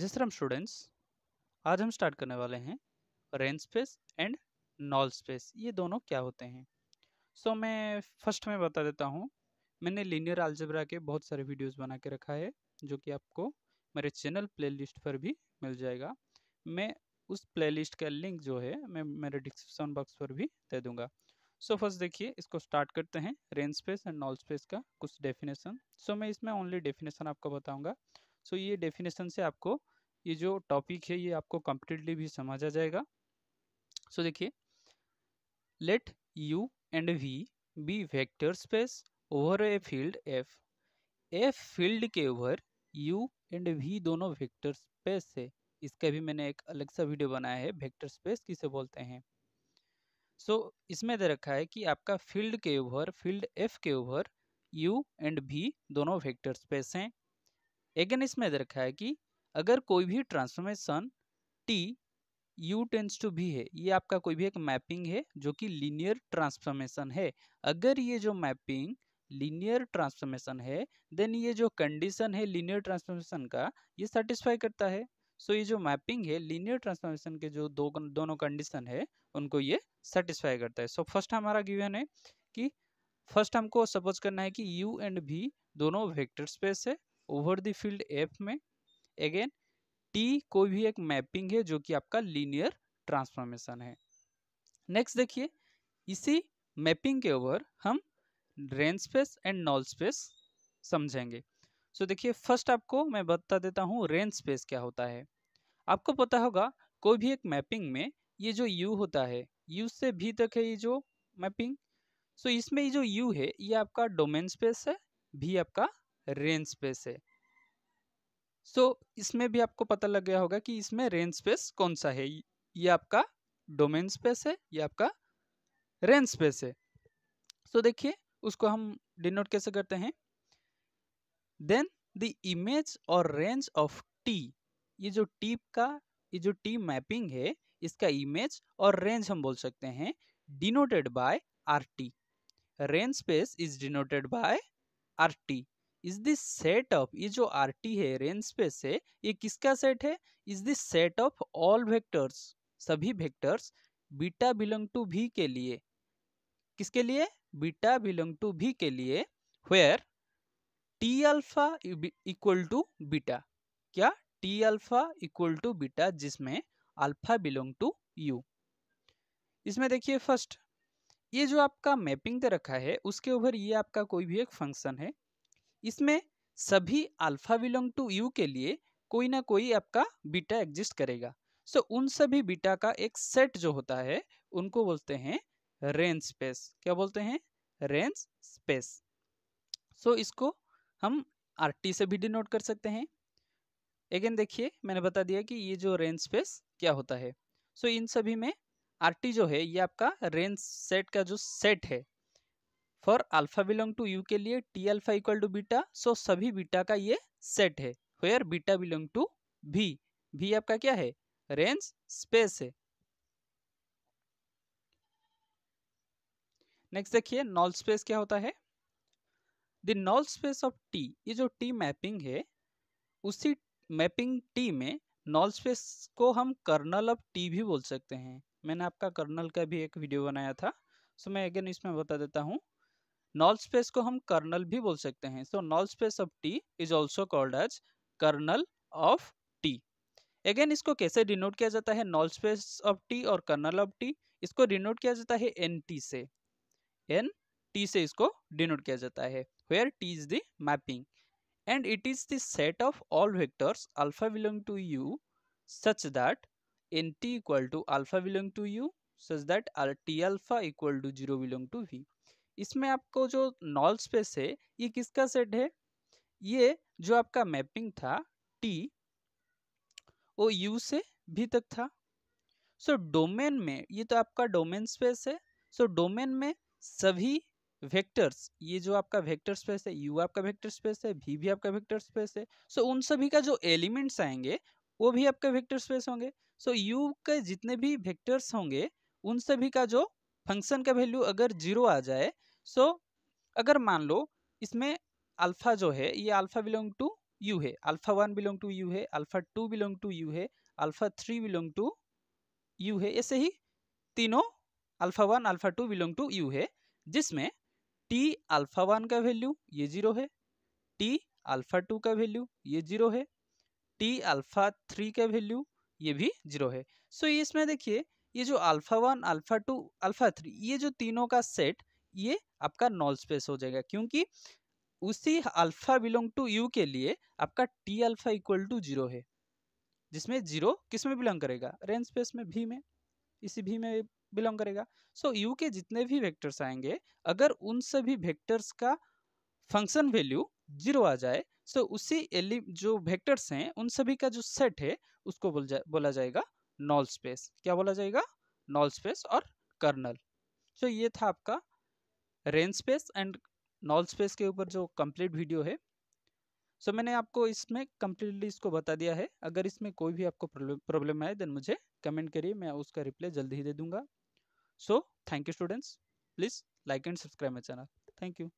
जिस तरह स्टूडेंट्स आज हम स्टार्ट करने वाले हैं range space and null space ये दोनों क्या होते हैं सो so, मैं फर्स्ट में बता देता हूँ मैंने लीनियर आलजबरा के बहुत सारे वीडियोस बना के रखा है जो कि आपको मेरे चैनल प्लेलिस्ट पर भी मिल जाएगा मैं उस प्लेलिस्ट का लिंक जो है मैं मेरे डिस्क्रिप्सन बॉक्स पर भी दे दूँगा सो फर्स्ट देखिए इसको स्टार्ट करते हैं range space and null space का कुछ डेफिनेशन सो so, मैं इसमें ओनली डेफिनेशन आपको बताऊंगा सो ये डेफिनेशन से आपको ये जो टॉपिक है ये आपको कम्प्लीटली भी समझा जाएगा सो देखिए let U and V be vector space over a field F F field के ओवर यू एंड वी दोनों वेक्टर स्पेस है इसका भी मैंने एक अलग सा वीडियो बनाया है वेक्टर स्पेस किसे बोलते हैं सो so, इसमें दे रखा है कि आपका फील्ड के ओवर फील्ड एफ के ओवर यू एंड भी दोनों वेक्टर स्पेस हैं एगेन इसमें दे रखा है कि अगर कोई भी transformation T U tends to भी है ये आपका कोई भी एक मैपिंग है जो कि लीनियर ट्रांसफॉर्मेशन है अगर ये जो मैपिंग लीनियर ट्रांसफॉर्मेशन है देन ये जो कंडीशन है लीनियर ट्रांसफॉर्मेशन का ये सेटिस्फाई करता है सो so, ये जो मैपिंग है लीनियर ट्रांसफॉर्मेशन के जो दो दोनों कंडीशन है उनको ये सेटिस्फाई करता है सो so, फर्स्ट हमारा गिवन है कि फर्स्ट हमको सपोज करना है कि यू एंड भी दोनों वेक्टर स्पेस है ओवर द फील्ड एफ में अगेन टी कोई भी एक मैपिंग है जो कि आपका लीनियर ट्रांसफॉर्मेशन है नेक्स्ट देखिए इसी मैपिंग के ओवर हम range space and null space समझेंगे सो so, देखिए फर्स्ट आपको मैं बता देता हूँ रेन स्पेस क्या होता है आपको पता होगा कोई भी एक मैपिंग में ये जो यू होता है यू से भी तक है ये जो मैपिंग सो so, इसमें ये जो यू है ये आपका डोमेन स्पेस है भी आपका रेंज स्पेस है सो so, इसमें भी आपको पता लग गया होगा कि इसमें रेंज स्पेस कौन सा है ये आपका डोमेन स्पेस है ये आपका रेंज स्पेस है सो so, देखिए उसको हम डिनोट कैसे करते हैं देन द इमेज और रेंज ऑफ टी ये जो टी का ये जो टी मैपिंग है इसका इमेज और रेंज हम बोल सकते हैं denoted by R T range space is denoted by R T is this setup ये जो आर टी है रेन स्पेस है ये किसका सेट है is this set of all vectors सभी vectors beta belong to V के लिए किसके लिए बीटा बिलोंग टू भी के लिए where T alpha equal to beta क्या T alpha equal to beta जिसमें अल्फा बिलोंग टू यू इसमें देखिए फर्स्ट ये जो आपका मैपिंग दे रखा है उसके ऊपर ये आपका कोई भी एक फंक्शन है इसमें सभी अल्फा बिलोंग टू यू के लिए कोई ना कोई आपका बीटा एग्जिस्ट करेगा सो so, उन सभी बीटा का एक सेट जो होता है उनको बोलते हैं रेंज स्पेस क्या बोलते हैं रेंज स्पेस सो इसको हम आर टी से भी डिनोट कर सकते हैं अगेन देखिए मैंने बता दिया कि ये जो रेंज स्पेस क्या होता है सो so, इन सभी में आर टी जो है ये आपका रेंज सेट का जो सेट है for alpha belong to U के लिए T alpha equal to beta so सभी बीटा का ये सेट है वेयर बीटा बिलोंग टू भी भी आपका क्या है रेंज स्पेस है नेक्स्ट देखिए नॉल स्पेस क्या होता है the null space of T ये जो टी मैपिंग है उसी मैपिंग टी में नॉल स्पेस को हम कर्नल ऑफ टी भी बोल सकते हैं मैंने आपका कर्नल का भी एक वीडियो बनाया था सो मैं अगेन इसमें बता देता हूँ नॉल स्पेस को हम कर्नल भी बोल सकते हैं so null space of T is also called as kernel of T again इसको कैसे डिनोट किया जाता है नॉल स्पेस ऑफ टी और कर्नल ऑफ टी इसको डिनोट किया जाता है एन टी से एन टी से इसको डिनोट किया जाता है where T is the mapping and and it is the set of all vectors alpha belong to u such that nt equal to alpha belong to u such that T alpha equal to zero belong to V इसमें आपको जो knoll space है ये किसका set है ये जो आपका मैपिंग था टी वो यू से भी तक था सो so, डोमेन में ये तो आपका डोमेन स्पेस है सो so, डोमेन में सभी वेक्टर्स ये जो आपका वेक्टर स्पेस है यू आपका वेक्टर स्पेस है भी भी आपका वेक्टर स्पेस है सो so, उन सभी का जो एलिमेंट्स आएंगे वो भी आपका वेक्टर स्पेस होंगे सो so, यू के जितने भी वेक्टर्स होंगे उन सभी का जो फंक्शन का वैल्यू अगर जीरो आ जाए सो अगर मान लो इसमें अल्फ़ा जो है ये अल्फ़ा बिलोंग टू यू है alpha one belong to U है alpha two belong to U है alpha three belong to U है ऐसे ही तीनों alpha one alpha two belong to U है जिसमें टी अल्फ़ा वन का वैल्यू ये जीरो है टी अल्फ़ा टू का वैल्यू ये जीरो है टी अल्फ़ा थ्री का वैल्यू ये भी जीरो है सो so, इसमें देखिए ये जो alpha one alpha two alpha three ये जो तीनों का सेट ये आपका नॉल स्पेस हो जाएगा क्योंकि उसी अल्फा बिलोंग टू यू के लिए आपका T alpha equal to zero है जिसमें जीरो किस में बिलोंग करेगा रेंज स्पेस में भी में इसी भी में बिलोंग करेगा सो so, यू के जितने भी वेक्टर्स आएंगे अगर उन सभी वेक्टर्स का फंक्शन वैल्यू जीरो आ जाए सो so उसी एलि जो वेक्टर्स हैं उन सभी का जो सेट है उसको बोल जा बोला जाएगा नॉल स्पेस क्या बोला जाएगा नॉल स्पेस और कर्नल सो तो so, ये था आपका range space and null space के ऊपर जो कंप्लीट वीडियो है सो so, मैंने आपको इसमें कम्प्लीटली इसको बता दिया है अगर इसमें कोई भी आपको प्रॉब्लम आए देन मुझे कमेंट करिए मैं उसका रिप्लाई जल्दी ही दे दूंगा so thank you students please like and subscribe my channel thank you